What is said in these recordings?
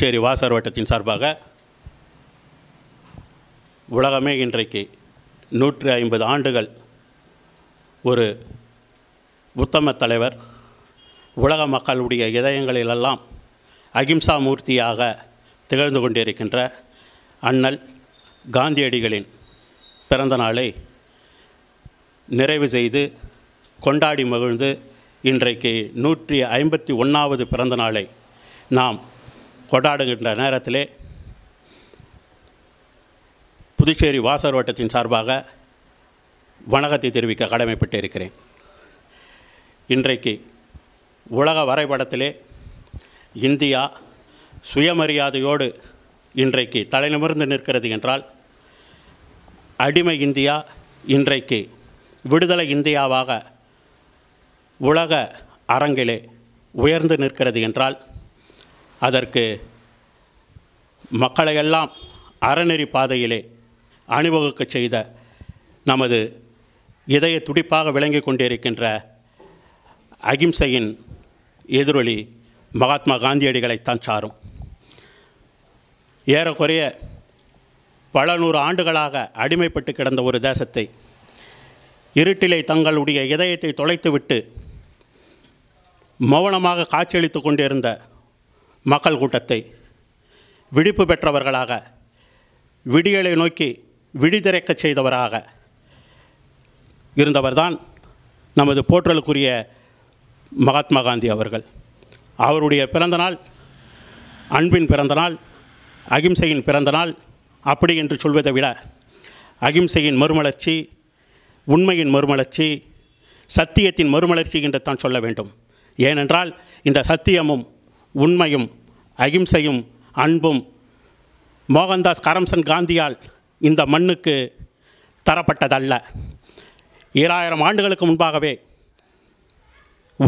சரி வாசர் வட்டத்தின் சார்பாக உலகமே இன்றைக்கு நூற்றி ஐம்பது ஆண்டுகள் ஒரு உத்தம தலைவர் உலக மக்களுடைய இதயங்களிலெல்லாம் அகிம்சா மூர்த்தியாக திகழ்ந்து கொண்டிருக்கின்ற அண்ணல் காந்தியடிகளின் பிறந்த நாளை நிறைவு செய்து கொண்டாடி மகிழ்ந்து இன்றைக்கு நூற்றி ஐம்பத்தி ஒன்றாவது பிறந்த நாளை நாம் கொண்டாடுகின்ற நேரத்திலே புதுச்சேரி வாசர் வட்டத்தின் சார்பாக வணக்கத்தை தெரிவிக்க கடமைப்பட்டு இருக்கிறேன் இன்றைக்கு உலக வரைபடத்திலே இந்தியா சுயமரியாதையோடு இன்றைக்கு தலைநிமிர்ந்து நிற்கிறது என்றால் அடிமை இந்தியா இன்றைக்கு விடுதலை இந்தியாவாக உலக அரங்கிலே உயர்ந்து நிற்கிறது என்றால் அதற்கு மக்களையெல்லாம் அறநெறி பாதையிலே அணிவகுக்க செய்த நமது இதய துடிப்பாக விளங்கி கொண்டிருக்கின்ற அகிம்சையின் எதிரொலி மகாத்மா காந்தியடிகளைத்தான் சாரும் ஏறக்குறைய பல நூறு ஆண்டுகளாக அடிமைப்பட்டு கிடந்த ஒரு தேசத்தை இருட்டிலே தங்களுடைய இதயத்தை தொலைத்துவிட்டு மௌனமாக காட்சியளித்து கொண்டிருந்த மக்கள் கூட்டத்தை விழிப்பு பெற்றவர்களாக விடியலை நோக்கி விழிதிறக்க செய்தவராக இருந்தவர்தான் நமது போற்றலுக்குரிய மகாத்மா காந்தி அவர்கள் அவருடைய பிறந்தநாள் அன்பின் பிறந்தநாள் அகிம்சையின் பிறந்தநாள் அப்படி என்று சொல்வதை விட அகிம்சையின் மறுமலர்ச்சி உண்மையின் மறுமலர்ச்சி சத்தியத்தின் மறுமலர்ச்சி என்று தான் சொல்ல வேண்டும் ஏனென்றால் இந்த சத்தியமும் உண்மையும் அகிம்சையும் அன்பும் மோகன்தாஸ் கரம்சன் காந்தியால் இந்த மண்ணுக்கு தரப்பட்டதல்ல ஈராயிரம் ஆண்டுகளுக்கு முன்பாகவே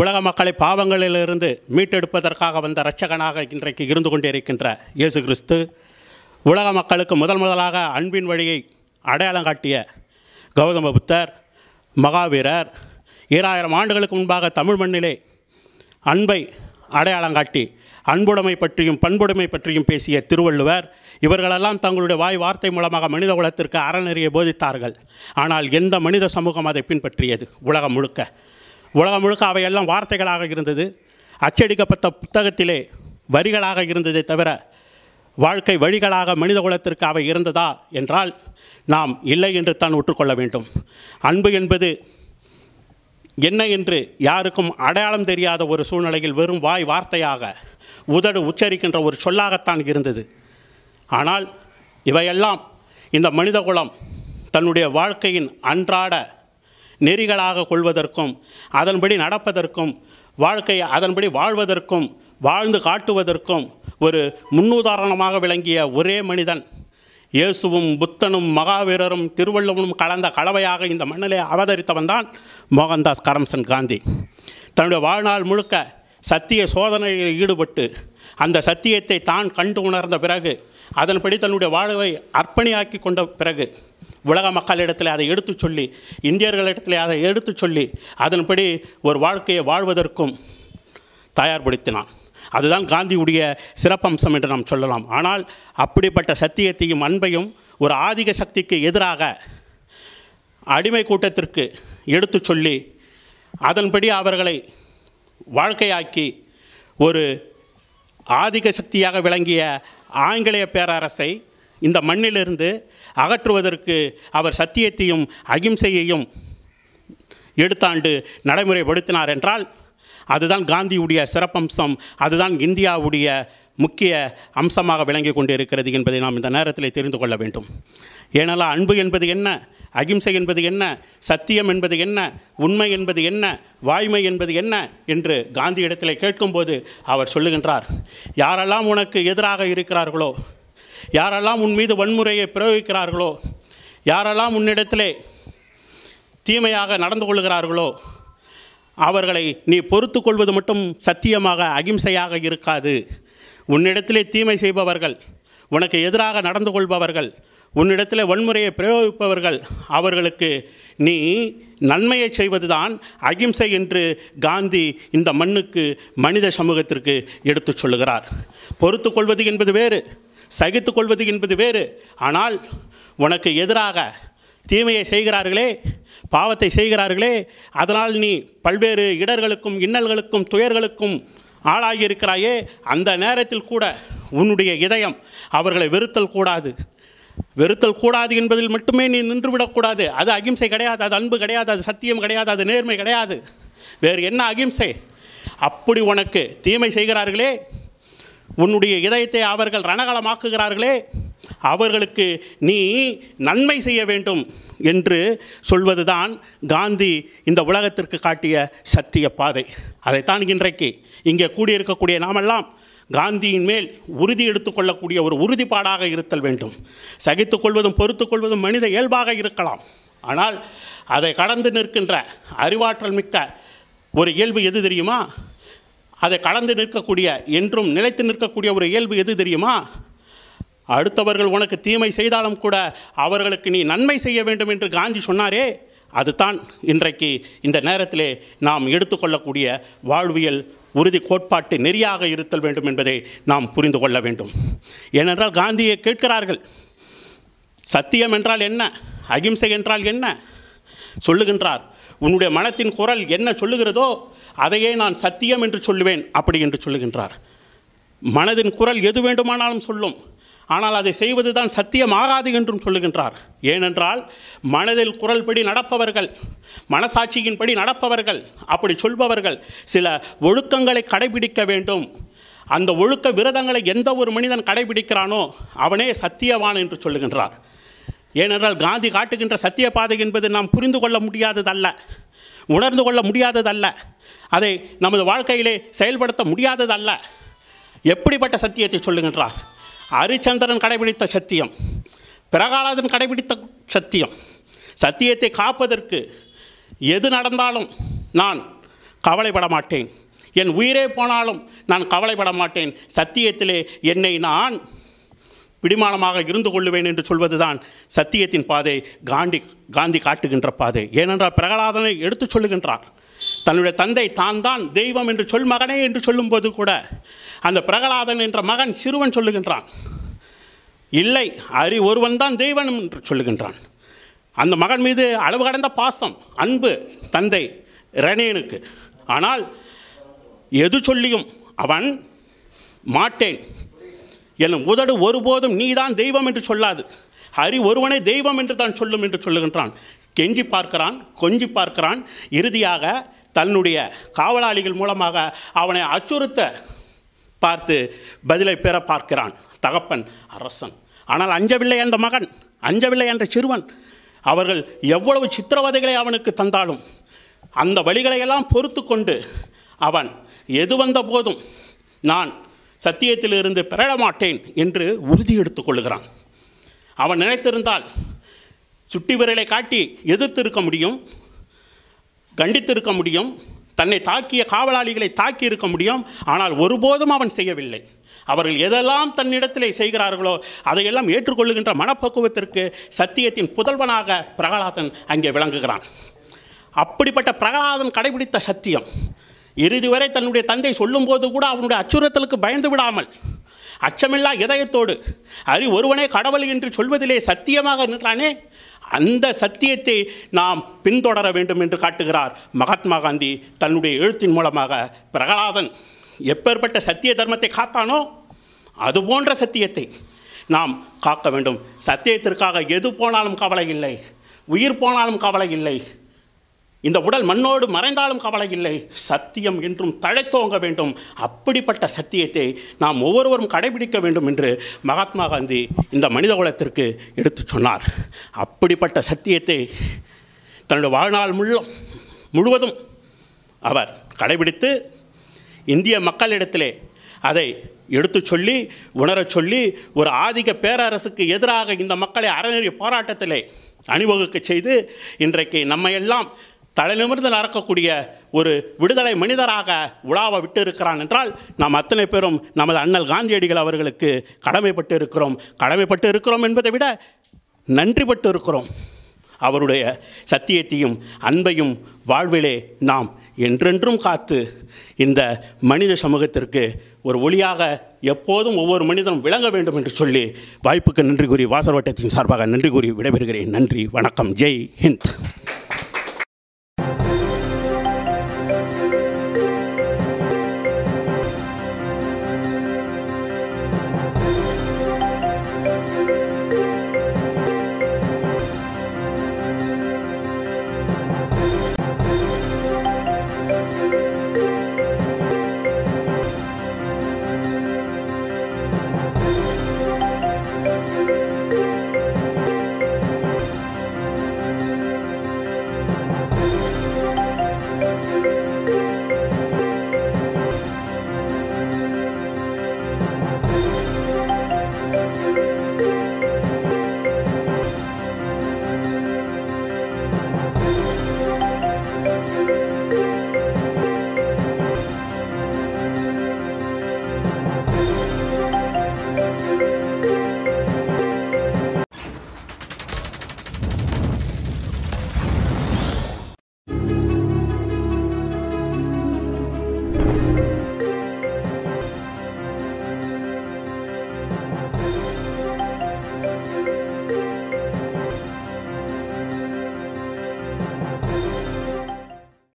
உலக மக்களை பாவங்களிலிருந்து மீட்டெடுப்பதற்காக வந்த இரட்சகனாக இன்றைக்கு இருந்து கொண்டிருக்கின்ற இயேசு கிறிஸ்து உலக மக்களுக்கு முதல் முதலாக அன்பின் வழியை அடையாளம் காட்டிய கௌதம புத்தர் மகாவீரர் ஈராயிரம் ஆண்டுகளுக்கு முன்பாக தமிழ் மண்ணிலே அன்பை அடையாளங்காட்டி அன்புடைமை பற்றியும் பண்புடைமை பற்றியும் பேசிய திருவள்ளுவர் இவர்களெல்லாம் தங்களுடைய வாய் வார்த்தை மூலமாக மனித குலத்திற்கு அறநெறியை போதித்தார்கள் ஆனால் எந்த மனித சமூகம் அதை பின்பற்றியது உலகம் முழுக்க உலகம் முழுக்க அவையெல்லாம் வார்த்தைகளாக இருந்தது அச்சடிக்கப்பட்ட புத்தகத்திலே வரிகளாக இருந்ததை தவிர வாழ்க்கை வழிகளாக மனித குலத்திற்கு அவை இருந்ததா என்றால் நாம் இல்லை என்று தான் ஒற்றுக்கொள்ள வேண்டும் அன்பு என்பது என்ன என்று யாருக்கும் அடையாளம் தெரியாத ஒரு சூழ்நிலையில் வெறும் வாய் வார்த்தையாக உதடு உச்சரிக்கின்ற ஒரு சொல்லாகத்தான் இருந்தது ஆனால் இவையெல்லாம் இந்த மனிதகுலம் தன்னுடைய வாழ்க்கையின் அன்றாட நெறிகளாக கொள்வதற்கும் அதன்படி நடப்பதற்கும் வாழ்க்கையை அதன்படி வாழ்வதற்கும் வாழ்ந்து காட்டுவதற்கும் ஒரு முன்னுதாரணமாக விளங்கிய ஒரே மனிதன் இயேசுவும் புத்தனும் மகாவீரரும் திருவள்ளுவனும் கலந்த கலவையாக இந்த மண்ணிலே அவதரித்தவன் தான் மோகன்தாஸ் கரம்சன் காந்தி தன்னுடைய வாழ்நாள் முழுக்க சத்திய சோதனையில் ஈடுபட்டு அந்த சத்தியத்தை தான் கண்டு உணர்ந்த பிறகு அதன்படி தன்னுடைய வாழ்வை அர்ப்பணியாக்கி கொண்ட பிறகு உலக மக்களிடத்தில் அதை எடுத்து சொல்லி இந்தியர்களிடத்தில் அதை எடுத்து சொல்லி அதன்படி ஒரு வாழ்க்கையை வாழ்வதற்கும் தயார்படுத்தினான் அதுதான் காந்தியுடைய சிறப்பம்சம் என்று நாம் சொல்லலாம் ஆனால் அப்படிப்பட்ட சத்தியத்தையும் அன்பையும் ஒரு ஆதிக சக்திக்கு எதிராக அடிமை கூட்டத்திற்கு எடுத்து சொல்லி அதன்படி அவர்களை வாழ்க்கையாக்கி ஒரு ஆதிக சக்தியாக விளங்கிய ஆங்கிலேய பேரரசை இந்த மண்ணிலிருந்து அகற்றுவதற்கு அவர் சத்தியத்தையும் அகிம்சையையும் எடுத்தாண்டு நடைமுறைப்படுத்தினார் என்றால் அதுதான் காந்தியுடைய சிறப்பம்சம் அதுதான் இந்தியாவுடைய முக்கிய அம்சமாக விளங்கி கொண்டு இருக்கிறது என்பதை நாம் இந்த நேரத்தில் தெரிந்து கொள்ள வேண்டும் ஏனெல்லாம் அன்பு என்பது என்ன அகிம்சை என்பது என்ன சத்தியம் என்பது என்ன உண்மை என்பது என்ன வாய்மை என்பது என்ன என்று இடத்தில் கேட்கும்போது அவர் சொல்லுகின்றார் யாரெல்லாம் உனக்கு எதிராக இருக்கிறார்களோ யாரெல்லாம் உன் மீது வன்முறையை பிரயோகிக்கிறார்களோ யாரெல்லாம் உன்னிடத்திலே தீமையாக நடந்து கொள்கிறார்களோ அவர்களை நீ பொறுத்து கொள்வது மட்டும் சத்தியமாக அகிம்சையாக இருக்காது உன்னிடத்திலே தீமை செய்பவர்கள் உனக்கு எதிராக நடந்து கொள்பவர்கள் உன்னிடத்தில் வன்முறையை பிரயோகிப்பவர்கள் அவர்களுக்கு நீ நன்மையை செய்வதுதான் அகிம்சை என்று காந்தி இந்த மண்ணுக்கு மனித சமூகத்திற்கு எடுத்து சொல்லுகிறார் பொறுத்து கொள்வது என்பது வேறு சகித்து கொள்வது என்பது வேறு ஆனால் உனக்கு எதிராக தீமையை செய்கிறார்களே பாவத்தை செய்கிறார்களே அதனால் நீ பல்வேறு இடர்களுக்கும் இன்னல்களுக்கும் துயர்களுக்கும் ஆளாகியிருக்கிறாயே அந்த நேரத்தில் கூட உன்னுடைய இதயம் அவர்களை வெறுத்தல் கூடாது வெறுத்தல் கூடாது என்பதில் மட்டுமே நீ நின்றுவிடக்கூடாது அது அகிம்சை கிடையாது அது அன்பு கிடையாது அது சத்தியம் கிடையாது அது நேர்மை கிடையாது வேறு என்ன அகிம்சை அப்படி உனக்கு தீமை செய்கிறார்களே உன்னுடைய இதயத்தை அவர்கள் ரணகலமாக்குகிறார்களே அவர்களுக்கு நீ நன்மை செய்ய வேண்டும் என்று சொல்வதுதான் காந்தி இந்த உலகத்திற்கு காட்டிய சத்திய பாதை அதைத்தான் இன்றைக்கு இங்கே கூடியிருக்கக்கூடிய நாமெல்லாம் காந்தியின் மேல் உறுதி எடுத்துக்கொள்ளக்கூடிய ஒரு உறுதிப்பாடாக இருத்தல் வேண்டும் சகித்துக்கொள்வதும் பொறுத்துக்கொள்வதும் மனித இயல்பாக இருக்கலாம் ஆனால் அதை கடந்து நிற்கின்ற அறிவாற்றல் மிக்க ஒரு இயல்பு எது தெரியுமா அதை கடந்து நிற்கக்கூடிய என்றும் நிலைத்து நிற்கக்கூடிய ஒரு இயல்பு எது தெரியுமா அடுத்தவர்கள் உனக்கு தீமை செய்தாலும் கூட அவர்களுக்கு நீ நன்மை செய்ய வேண்டும் என்று காந்தி சொன்னாரே அதுதான் இன்றைக்கு இந்த நேரத்திலே நாம் எடுத்துக்கொள்ளக்கூடிய வாழ்வியல் உறுதி கோட்பாட்டு நெறியாக இருத்தல் வேண்டும் என்பதை நாம் புரிந்து கொள்ள வேண்டும் ஏனென்றால் காந்தியை கேட்கிறார்கள் சத்தியம் என்றால் என்ன அகிம்சை என்றால் என்ன சொல்லுகின்றார் உன்னுடைய மனத்தின் குரல் என்ன சொல்லுகிறதோ அதையே நான் சத்தியம் என்று சொல்லுவேன் அப்படி என்று சொல்லுகின்றார் மனதின் குரல் எது வேண்டுமானாலும் சொல்லும் ஆனால் அதை செய்வது தான் சத்தியமாகாது என்றும் சொல்லுகின்றார் ஏனென்றால் மனதில் குரல்படி நடப்பவர்கள் மனசாட்சியின்படி நடப்பவர்கள் அப்படி சொல்பவர்கள் சில ஒழுக்கங்களை கடைபிடிக்க வேண்டும் அந்த ஒழுக்க விரதங்களை எந்த ஒரு மனிதன் கடைபிடிக்கிறானோ அவனே சத்தியவான் என்று சொல்லுகின்றார் ஏனென்றால் காந்தி காட்டுகின்ற சத்திய பாதை என்பது நாம் புரிந்து கொள்ள முடியாததல்ல உணர்ந்து கொள்ள முடியாததல்ல அதை நமது வாழ்க்கையிலே செயல்படுத்த முடியாததல்ல எப்படிப்பட்ட சத்தியத்தை சொல்லுகின்றார் ஹரிச்சந்திரன் கடைபிடித்த சத்தியம் பிரகாலாதன் கடைபிடித்த சத்தியம் சத்தியத்தை காப்பதற்கு எது நடந்தாலும் நான் கவலைப்பட மாட்டேன் என் உயிரே போனாலும் நான் கவலைப்பட மாட்டேன் சத்தியத்திலே என்னை நான் பிடிமானமாக இருந்து கொள்ளுவேன் என்று சொல்வதுதான் சத்தியத்தின் பாதை காந்தி காந்தி காட்டுகின்ற பாதை ஏனென்றால் பிரகலாதனை எடுத்து சொல்லுகின்றார் தன்னுடைய தந்தை தான் தான் தெய்வம் என்று சொல் மகனே என்று சொல்லும்போது கூட அந்த பிரகலாதன் என்ற மகன் சிறுவன் சொல்லுகின்றான் இல்லை அரி ஒருவன் தான் தெய்வன் என்று சொல்லுகின்றான் அந்த மகன் மீது அளவு கடந்த பாசம் அன்பு தந்தை ரணேனுக்கு ஆனால் எது சொல்லியும் அவன் மாட்டேன் எனும் உதடு ஒருபோதும் நீதான் தெய்வம் என்று சொல்லாது ஹரி ஒருவனே தெய்வம் என்று தான் சொல்லும் என்று சொல்லுகின்றான் கெஞ்சி பார்க்கிறான் கொஞ்சி பார்க்கிறான் இறுதியாக தன்னுடைய காவலாளிகள் மூலமாக அவனை அச்சுறுத்த பார்த்து பதிலை பெற பார்க்கிறான் தகப்பன் அரசன் ஆனால் அஞ்சவில்லை அந்த மகன் அஞ்சவில்லை என்ற சிறுவன் அவர்கள் எவ்வளவு சித்திரவதைகளை அவனுக்கு தந்தாலும் அந்த வழிகளையெல்லாம் பொறுத்து கொண்டு அவன் எது வந்த போதும் நான் சத்தியத்திலிருந்து பெற மாட்டேன் என்று உறுதி கொள்கிறான் அவன் நினைத்திருந்தால் சுட்டி விரலை காட்டி எதிர்த்து இருக்க முடியும் கண்டித்திருக்க முடியும் தன்னை தாக்கிய காவலாளிகளை தாக்கி இருக்க முடியும் ஆனால் ஒருபோதும் அவன் செய்யவில்லை அவர்கள் எதெல்லாம் தன்னிடத்திலே செய்கிறார்களோ அதையெல்லாம் ஏற்றுக்கொள்ளுகின்ற மனப்பக்குவத்திற்கு சத்தியத்தின் புதல்வனாக பிரகலாதன் அங்கே விளங்குகிறான் அப்படிப்பட்ட பிரகலாதன் கடைபிடித்த சத்தியம் இறுதி வரை தன்னுடைய தந்தை சொல்லும்போது கூட அவனுடைய அச்சுறுத்தலுக்கு பயந்து விடாமல் அச்சமில்லா இதயத்தோடு அறி ஒருவனே கடவுள் என்று சொல்வதிலே சத்தியமாக நின்றானே அந்த சத்தியத்தை நாம் பின்தொடர வேண்டும் என்று காட்டுகிறார் மகாத்மா காந்தி தன்னுடைய எழுத்தின் மூலமாக பிரகலாதன் எப்பேற்பட்ட சத்திய தர்மத்தை காத்தானோ அது போன்ற சத்தியத்தை நாம் காக்க வேண்டும் சத்தியத்திற்காக எது போனாலும் கவலை இல்லை உயிர் போனாலும் கவலை இல்லை இந்த உடல் மண்ணோடு மறைந்தாலும் கவலை இல்லை சத்தியம் என்றும் தழைத்தோங்க வேண்டும் அப்படிப்பட்ட சத்தியத்தை நாம் ஒவ்வொருவரும் கடைபிடிக்க வேண்டும் என்று மகாத்மா காந்தி இந்த மனித குலத்திற்கு எடுத்து சொன்னார் அப்படிப்பட்ட சத்தியத்தை தன்னுடைய வாழ்நாள் முள்ள முழுவதும் அவர் கடைபிடித்து இந்திய மக்களிடத்திலே அதை எடுத்து சொல்லி உணரச் சொல்லி ஒரு ஆதிக்க பேரரசுக்கு எதிராக இந்த மக்களை அறநெறி போராட்டத்திலே அணிவகுக்க செய்து இன்றைக்கு நம்மையெல்லாம் தலைநிமிர்ந்து நடக்கக்கூடிய ஒரு விடுதலை மனிதராக உலாவ விட்டு இருக்கிறான் என்றால் நாம் அத்தனை பேரும் நமது அண்ணல் காந்தியடிகள் அவர்களுக்கு கடமைப்பட்டு இருக்கிறோம் கடமைப்பட்டு இருக்கிறோம் என்பதை விட நன்றிப்பட்டு இருக்கிறோம் அவருடைய சத்தியத்தையும் அன்பையும் வாழ்விலே நாம் என்றென்றும் காத்து இந்த மனித சமூகத்திற்கு ஒரு ஒளியாக எப்போதும் ஒவ்வொரு மனிதனும் விளங்க வேண்டும் என்று சொல்லி வாய்ப்புக்கு நன்றி கூறி வாசர் வட்டத்தின் சார்பாக நன்றி கூறி விடைபெறுகிறேன் நன்றி வணக்கம் ஜெய் ஹிந்த்